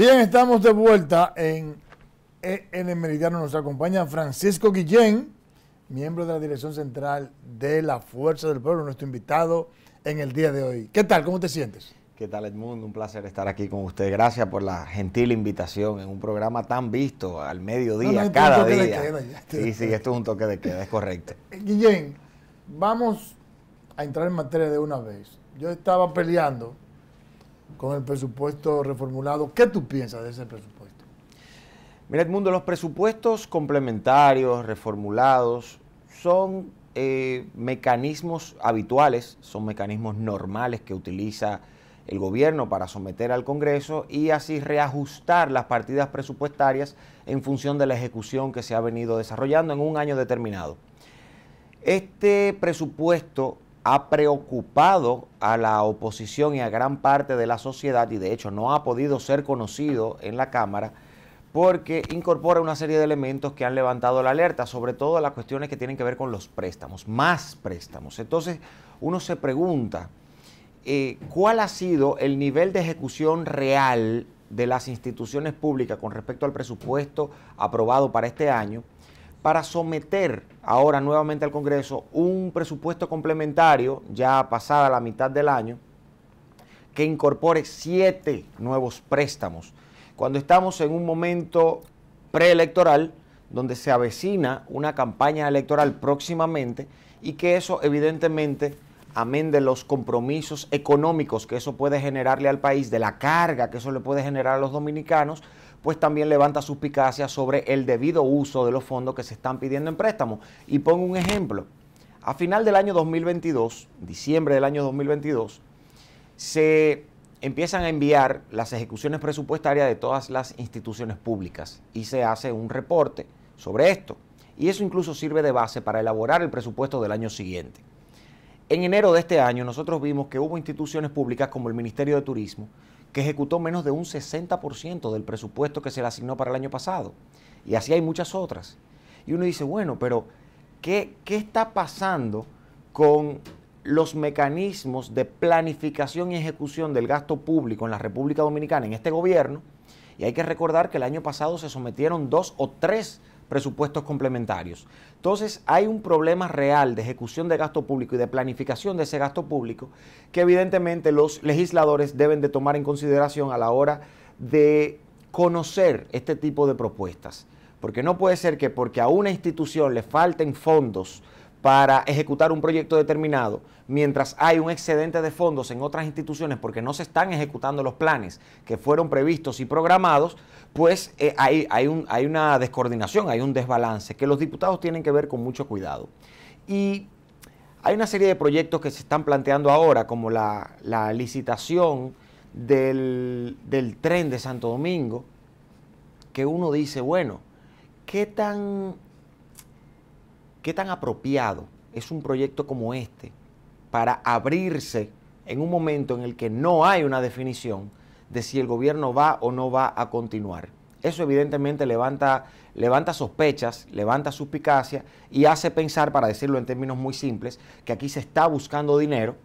Bien, estamos de vuelta en, el Meridiano. Nos acompaña Francisco Guillén, miembro de la Dirección Central de la Fuerza del Pueblo, nuestro invitado en el día de hoy. ¿Qué tal? ¿Cómo te sientes? ¿Qué tal Edmundo? Un placer estar aquí con usted. Gracias por la gentil invitación en un programa tan visto al mediodía, cada día. sí, sí, esto es un toque de queda, es correcto. Guillén, vamos a entrar en materia de una vez. Yo estaba peleando con el presupuesto reformulado. ¿Qué tú piensas de ese presupuesto? Mira, Edmundo, los presupuestos complementarios, reformulados, son eh, mecanismos habituales, son mecanismos normales que utiliza el gobierno para someter al Congreso y así reajustar las partidas presupuestarias en función de la ejecución que se ha venido desarrollando en un año determinado. Este presupuesto ha preocupado a la oposición y a gran parte de la sociedad y de hecho no ha podido ser conocido en la Cámara porque incorpora una serie de elementos que han levantado la alerta, sobre todo las cuestiones que tienen que ver con los préstamos, más préstamos. Entonces uno se pregunta, eh, ¿cuál ha sido el nivel de ejecución real de las instituciones públicas con respecto al presupuesto aprobado para este año? para someter ahora nuevamente al Congreso un presupuesto complementario, ya pasada la mitad del año, que incorpore siete nuevos préstamos. Cuando estamos en un momento preelectoral, donde se avecina una campaña electoral próximamente y que eso evidentemente, amén de los compromisos económicos que eso puede generarle al país, de la carga que eso le puede generar a los dominicanos, pues también levanta suspicacia sobre el debido uso de los fondos que se están pidiendo en préstamo. Y pongo un ejemplo. A final del año 2022, diciembre del año 2022, se empiezan a enviar las ejecuciones presupuestarias de todas las instituciones públicas y se hace un reporte sobre esto. Y eso incluso sirve de base para elaborar el presupuesto del año siguiente. En enero de este año nosotros vimos que hubo instituciones públicas como el Ministerio de Turismo que ejecutó menos de un 60% del presupuesto que se le asignó para el año pasado. Y así hay muchas otras. Y uno dice, bueno, pero ¿qué, qué está pasando con los mecanismos de planificación y ejecución del gasto público en la República Dominicana, en este gobierno? Y hay que recordar que el año pasado se sometieron dos o tres presupuestos complementarios. Entonces hay un problema real de ejecución de gasto público y de planificación de ese gasto público que evidentemente los legisladores deben de tomar en consideración a la hora de conocer este tipo de propuestas. Porque no puede ser que porque a una institución le falten fondos, para ejecutar un proyecto determinado, mientras hay un excedente de fondos en otras instituciones porque no se están ejecutando los planes que fueron previstos y programados, pues eh, hay, un, hay una descoordinación, hay un desbalance que los diputados tienen que ver con mucho cuidado. Y hay una serie de proyectos que se están planteando ahora, como la, licitación del tren de Santo Domingo, que uno dice, bueno, ¿qué tan ¿Qué tan apropiado es un proyecto como este para abrirse en un momento en el que no hay una definición de si el gobierno va o no va a continuar? Eso evidentemente levanta, levanta sospechas, levanta suspicacia y hace pensar, para decirlo en términos muy simples, que aquí se está buscando dinero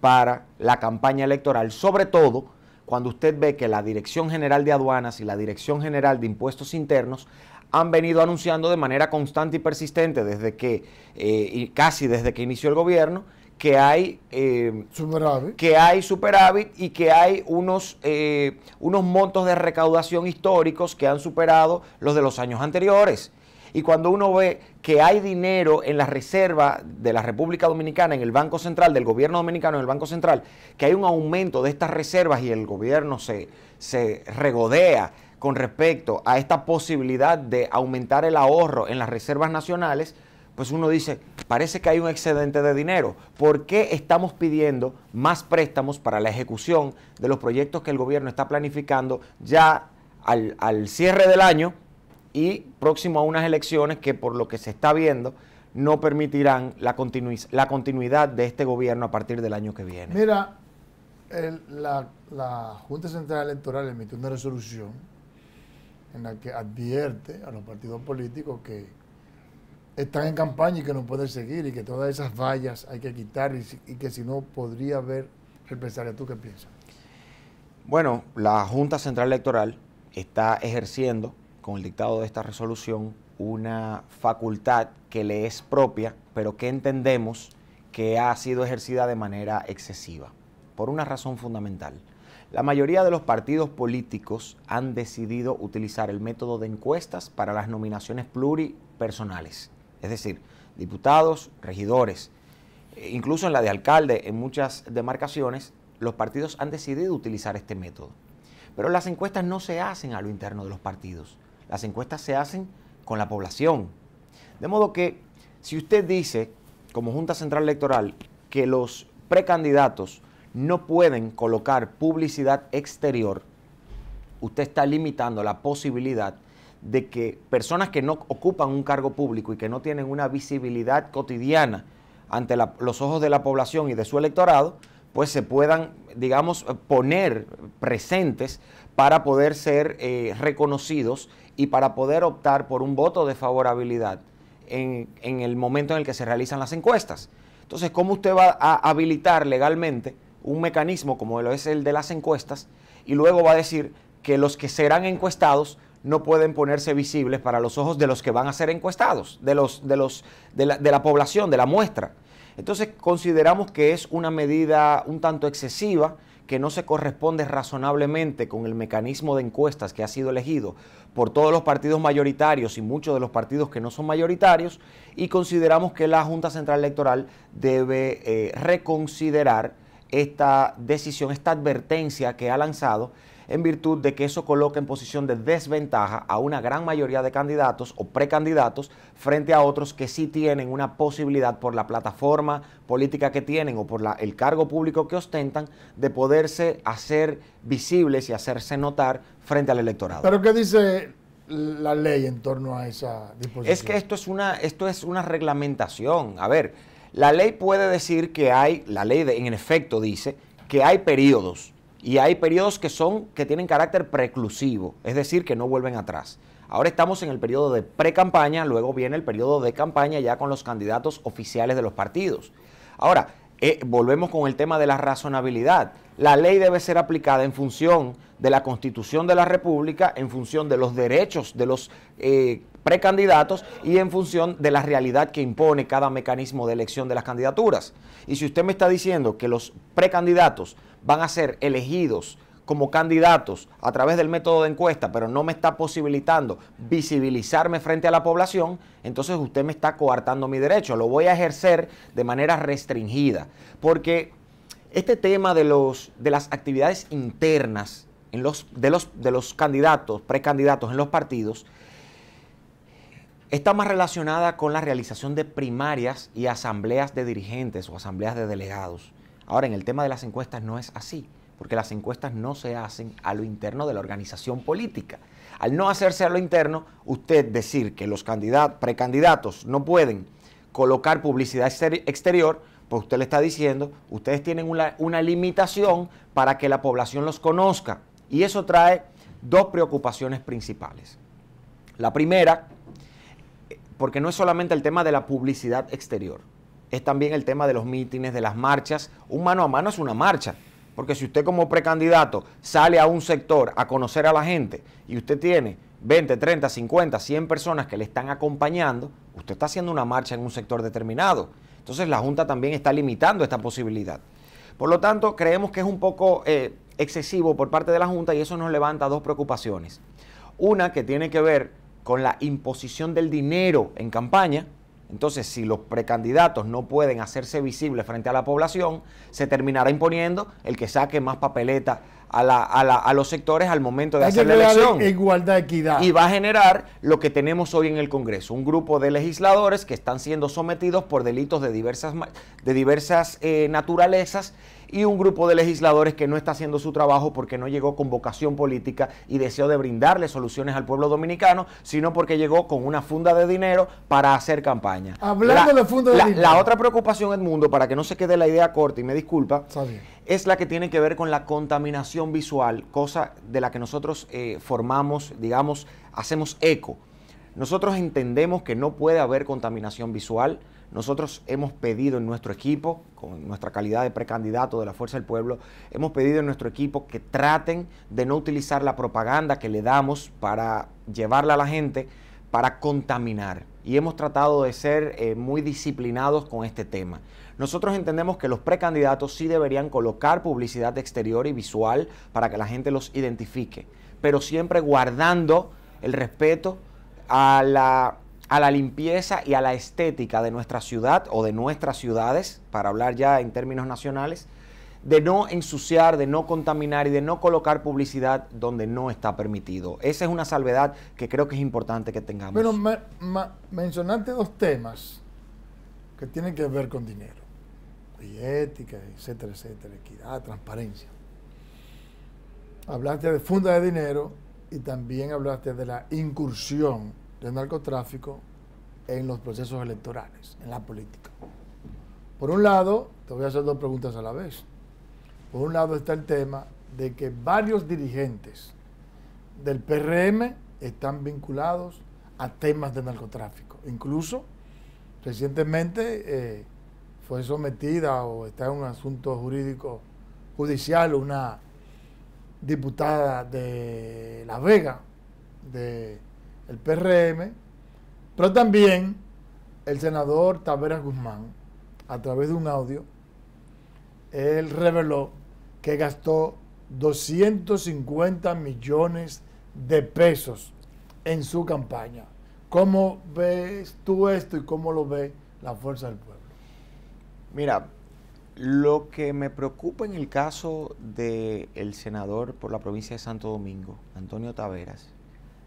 para la campaña electoral, sobre todo cuando usted ve que la Dirección General de Aduanas y la Dirección General de Impuestos Internos han venido anunciando de manera constante y persistente desde que, eh, y casi desde que inició el gobierno, que hay, eh, superávit. que hay superávit y que hay unos, eh, unos montos de recaudación históricos que han superado los de los años anteriores. Y cuando uno ve que hay dinero en la reserva de la República Dominicana, en el Banco Central, del gobierno dominicano, en el Banco Central, que hay un aumento de estas reservas y el gobierno se, se regodea con respecto a esta posibilidad de aumentar el ahorro en las reservas nacionales, pues uno dice, parece que hay un excedente de dinero. ¿Por qué estamos pidiendo más préstamos para la ejecución de los proyectos que el gobierno está planificando ya al, cierre del año y próximo a unas elecciones que por lo que se está viendo no permitirán la, continuidad de este gobierno a partir del año que viene? Mira, la, la Junta Central Electoral emitió una resolución en la que advierte a los partidos políticos que están en campaña y que no pueden seguir y que todas esas vallas hay que quitar y, que si no podría haber represalia. ¿Tú qué piensas? Bueno, la Junta Central Electoral está ejerciendo con el dictado de esta resolución una facultad que le es propia, pero que entendemos que ha sido ejercida de manera excesiva, por una razón fundamental. La mayoría de los partidos políticos han decidido utilizar el método de encuestas para las nominaciones pluripersonales, es decir, diputados, regidores. E incluso en la de alcalde, en muchas demarcaciones, los partidos han decidido utilizar este método. Pero las encuestas no se hacen a lo interno de los partidos, las encuestas se hacen con la población. De modo que si usted dice, como Junta Central Electoral, que los precandidatos no pueden colocar publicidad exterior, usted está limitando la posibilidad de que personas que no ocupan un cargo público y que no tienen una visibilidad cotidiana ante los ojos de la población y de su electorado, pues se puedan, digamos, poner presentes para poder ser eh, reconocidos y para poder optar por un voto de favorabilidad en, en, el momento en el que se realizan las encuestas. Entonces, ¿cómo usted va a habilitar legalmente un mecanismo como lo es el de las encuestas y luego va a decir que los que serán encuestados no pueden ponerse visibles para los ojos de los que van a ser encuestados, de, los, de, los, de, la, de la población, de la muestra. Entonces consideramos que es una medida un tanto excesiva, que no se corresponde razonablemente con el mecanismo de encuestas que ha sido elegido por todos los partidos mayoritarios y muchos de los partidos que no son mayoritarios, y consideramos que la Junta Central Electoral debe eh, reconsiderar esta decisión, esta advertencia que ha lanzado, en virtud de que eso coloca en posición de desventaja a una gran mayoría de candidatos o precandidatos frente a otros que sí tienen una posibilidad por la plataforma política que tienen o por la, el cargo público que ostentan de poderse hacer visibles y hacerse notar frente al electorado. Pero ¿qué dice la ley en torno a esa disposición? Es que esto es una, esto es una reglamentación. A ver, la ley puede decir que hay, la ley de, en efecto dice que hay periodos y hay periodos que son que tienen carácter preclusivo, es decir, que no vuelven atrás. Ahora estamos en el periodo de pre-campaña, luego viene el periodo de campaña ya con los candidatos oficiales de los partidos. Ahora, eh, volvemos con el tema de la razonabilidad la ley debe ser aplicada en función de la constitución de la República, en función de los derechos de los eh, precandidatos y en función de la realidad que impone cada mecanismo de elección de las candidaturas. Y si usted me está diciendo que los precandidatos van a ser elegidos como candidatos a través del método de encuesta, pero no me está posibilitando visibilizarme frente a la población, entonces usted me está coartando mi derecho, lo voy a ejercer de manera restringida, porque este tema de, los, de las actividades internas de, los, de los candidatos, precandidatos en los partidos, está más relacionada con la realización de primarias y asambleas de dirigentes o asambleas de delegados. Ahora, en el tema de las encuestas no es así, porque las encuestas no se hacen a lo interno de la organización política. Al no hacerse a lo interno, usted decir que los precandidatos no pueden colocar publicidad exterior, pues usted le está diciendo, ustedes tienen una, una limitación para que la población los conozca. Y eso trae dos preocupaciones principales. La primera, porque no es solamente el tema de la publicidad exterior, es también el tema de los mítines, de las marchas. Un mano a mano es una marcha, porque si usted como precandidato sale a un sector a conocer a la gente y usted tiene 20, 30, 50, 100 personas que le están acompañando, usted está haciendo una marcha en un sector determinado entonces la Junta también está limitando esta posibilidad. Por lo tanto, creemos que es un poco eh, excesivo por parte de la Junta y eso nos levanta dos preocupaciones. Una que tiene que ver con la imposición del dinero en campaña, entonces, si los precandidatos no pueden hacerse visibles frente a la población, se terminará imponiendo el que saque más papeleta a, los sectores al momento de hacer la elección. Igualdad, equidad. Y va a generar lo que tenemos hoy en el Congreso, un grupo de legisladores que están siendo sometidos por delitos de diversas, de diversas eh, naturalezas y un grupo de legisladores que no está haciendo su trabajo porque no llegó con vocación política y deseo de brindarle soluciones al pueblo dominicano, sino porque llegó con una funda de dinero para hacer campaña. Hablando la, funda de dinero. La otra preocupación, Edmundo, para que no se quede la idea corta y me disculpa, es la que tiene que ver con la contaminación visual, cosa de la que nosotros eh, formamos, digamos, hacemos eco. Nosotros entendemos que no puede haber contaminación visual nosotros hemos pedido en nuestro equipo, con nuestra calidad de precandidato de la Fuerza del Pueblo, hemos pedido en nuestro equipo que traten de no utilizar la propaganda que le damos para llevarla a la gente para contaminar. Y hemos tratado de ser eh, muy disciplinados con este tema. Nosotros entendemos que los precandidatos sí deberían colocar publicidad exterior y visual para que la gente los identifique, pero siempre guardando el respeto a la a la limpieza y a la estética de nuestra ciudad o de nuestras ciudades, para hablar ya en términos nacionales, de no ensuciar, de no contaminar y de no colocar publicidad donde no está permitido. Esa es una salvedad que creo que es importante que tengamos. Pero mencionaste dos temas que tienen que ver con dinero y ética, etcétera, etcétera, equidad, transparencia. Hablaste de funda de dinero y también hablaste de la incursión del narcotráfico en los procesos electorales, en la política. Por un lado, te voy a hacer dos preguntas a la vez. Por un lado está el tema de que varios dirigentes del PRM están vinculados a temas de narcotráfico. Incluso recientemente eh, fue sometida o está en un asunto jurídico judicial una diputada de La Vega, de el PRM, pero también el senador Taveras Guzmán, a través de un audio, él reveló que gastó 250 millones de pesos en su campaña. ¿Cómo ves tú esto y cómo lo ve la fuerza del pueblo? Mira, lo que me preocupa en el caso del el senador por la provincia de Santo Domingo, Antonio Taveras,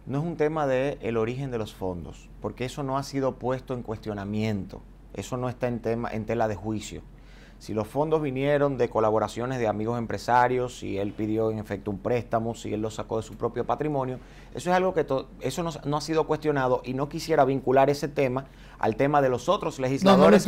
no es un tema del el origen de los fondos, porque eso no ha sido puesto en cuestionamiento, eso no está en, tema, en tela de juicio si los fondos vinieron de colaboraciones de amigos empresarios, si él pidió en efecto un préstamo, si él lo sacó de su propio patrimonio, eso es algo que eso no, ha sido cuestionado y no quisiera vincular ese tema al tema de los otros legisladores.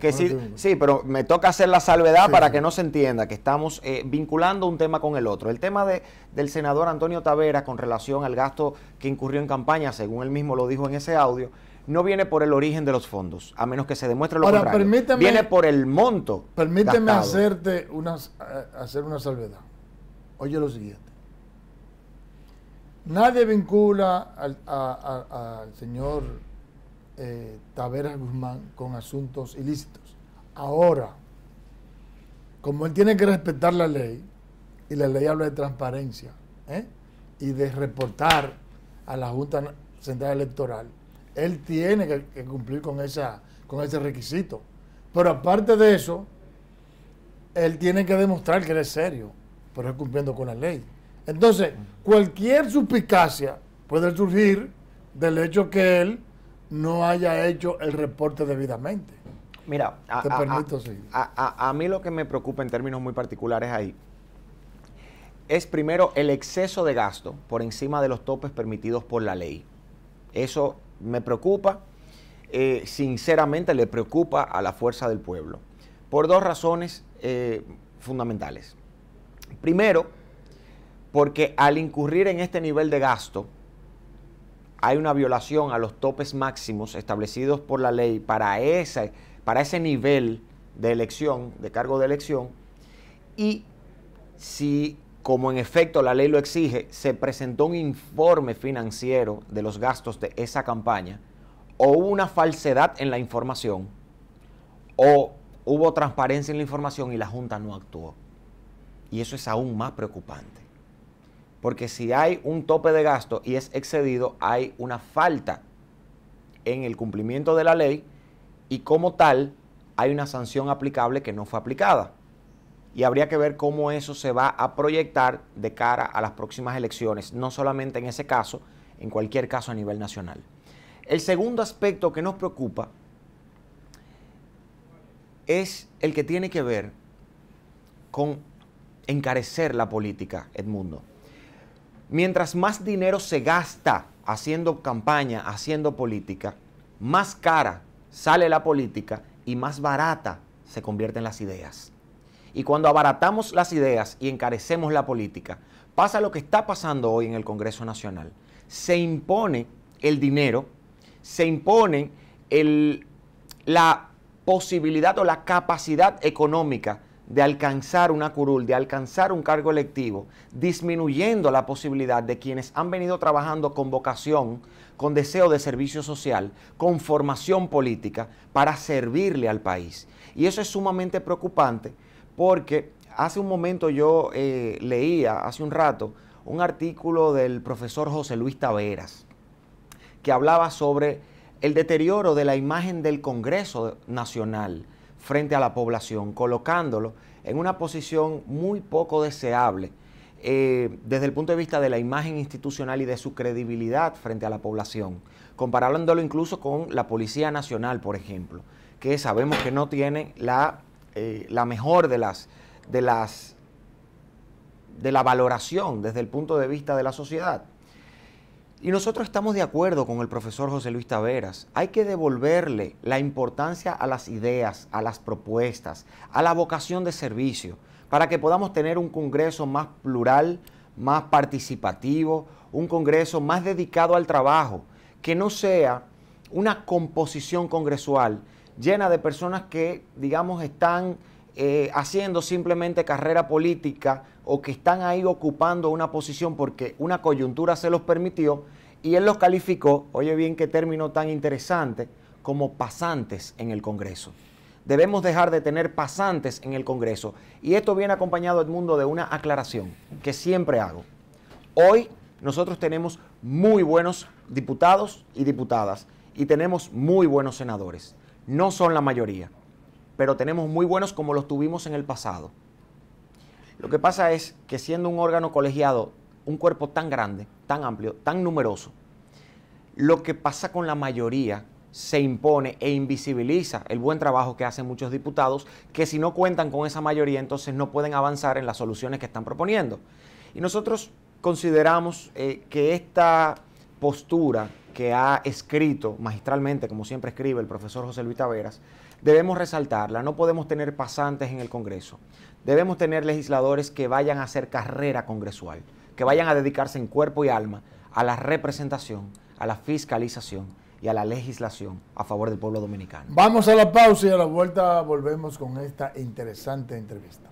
que, sí, sí, pero me toca hacer la salvedad para que no se entienda que estamos eh, vinculando un tema con el otro. El tema de, del senador Antonio Tavera con relación al gasto que incurrió en campaña, según él mismo lo dijo en ese audio, no viene por el origen de los fondos, a menos que se demuestre lo contrario. viene por el monto. Permíteme hacerte una, eh, hacer una salvedad. Oye lo siguiente. Nadie vincula al, señor eh, Taveras Guzmán con asuntos ilícitos. Ahora, como él tiene que respetar la ley, y la ley habla de transparencia ¿eh? y de reportar a la Junta Central Electoral, él tiene que, cumplir con, esa, con ese requisito. Pero aparte de eso, él tiene que demostrar que él es serio, pero es cumpliendo con la ley. Entonces, cualquier suspicacia puede surgir del hecho que él no haya hecho el reporte debidamente. Mira, a, Te a mí lo que me preocupa en términos muy particulares ahí es primero el exceso de gasto por encima de los topes permitidos por la ley. Eso me preocupa, eh, sinceramente le preocupa a la fuerza del pueblo, por dos razones eh, fundamentales. Primero, porque al incurrir en este nivel de gasto, hay una violación a los topes máximos establecidos por la ley para, para ese nivel de elección, de cargo de elección, y si como en efecto la ley lo exige, se presentó un informe financiero de los gastos de esa campaña, o hubo una falsedad en la información, o hubo transparencia en la información y la Junta no actuó. Y eso es aún más preocupante. Porque si hay un tope de gasto y es excedido, hay una falta en el cumplimiento de la ley y como tal hay una sanción aplicable que no fue aplicada y habría que ver cómo eso se va a proyectar de cara a las próximas elecciones, no solamente en ese caso, en cualquier caso a nivel nacional. El segundo aspecto que nos preocupa es el que tiene que ver con encarecer la política, Edmundo. Mientras más dinero se gasta haciendo campaña, haciendo política, más cara sale la política y más barata se convierten las ideas. Y cuando abaratamos las ideas y encarecemos la política, pasa lo que está pasando hoy en el Congreso Nacional. Se impone el dinero, se impone la posibilidad o la capacidad económica de alcanzar una curul, de alcanzar un cargo electivo, disminuyendo la posibilidad de quienes han venido trabajando con vocación, con deseo de servicio social, con formación política, para servirle al país. Y eso es sumamente preocupante porque hace un momento yo eh, leía, hace un rato, un artículo del profesor José Luis Taveras, que hablaba sobre el deterioro de la imagen del Congreso Nacional frente a la población, colocándolo en una posición muy poco deseable eh, desde el punto de vista de la imagen institucional y de su credibilidad frente a la población, comparándolo incluso con la Policía Nacional, por ejemplo, que sabemos que no tiene la eh, la mejor de las, de las, de la valoración desde el punto de vista de la sociedad. Y nosotros estamos de acuerdo con el profesor José Luis Taveras. Hay que devolverle la importancia a las ideas, a las propuestas, a la vocación de servicio, para que podamos tener un Congreso más plural, más participativo, un Congreso más dedicado al trabajo, que no sea una composición congresual llena de personas que, digamos, están eh, haciendo simplemente carrera política o que están ahí ocupando una posición porque una coyuntura se los permitió y él los calificó, oye bien qué término tan interesante, como pasantes en el Congreso. Debemos dejar de tener pasantes en el Congreso. Y esto viene acompañado, Edmundo, de una aclaración que siempre hago. Hoy nosotros tenemos muy buenos diputados y diputadas y tenemos muy buenos senadores. No son la mayoría, pero tenemos muy buenos como los tuvimos en el pasado. Lo que pasa es que siendo un órgano colegiado, un cuerpo tan grande, tan amplio, tan numeroso, lo que pasa con la mayoría se impone e invisibiliza el buen trabajo que hacen muchos diputados que si no cuentan con esa mayoría entonces no pueden avanzar en las soluciones que están proponiendo. Y nosotros consideramos eh, que esta postura que ha escrito magistralmente, como siempre escribe el profesor José Luis Taveras, debemos resaltarla. No podemos tener pasantes en el Congreso. Debemos tener legisladores que vayan a hacer carrera congresual, que vayan a dedicarse en cuerpo y alma a la representación, a la fiscalización y a la legislación a favor del pueblo dominicano. Vamos a la pausa y a la vuelta volvemos con esta interesante entrevista.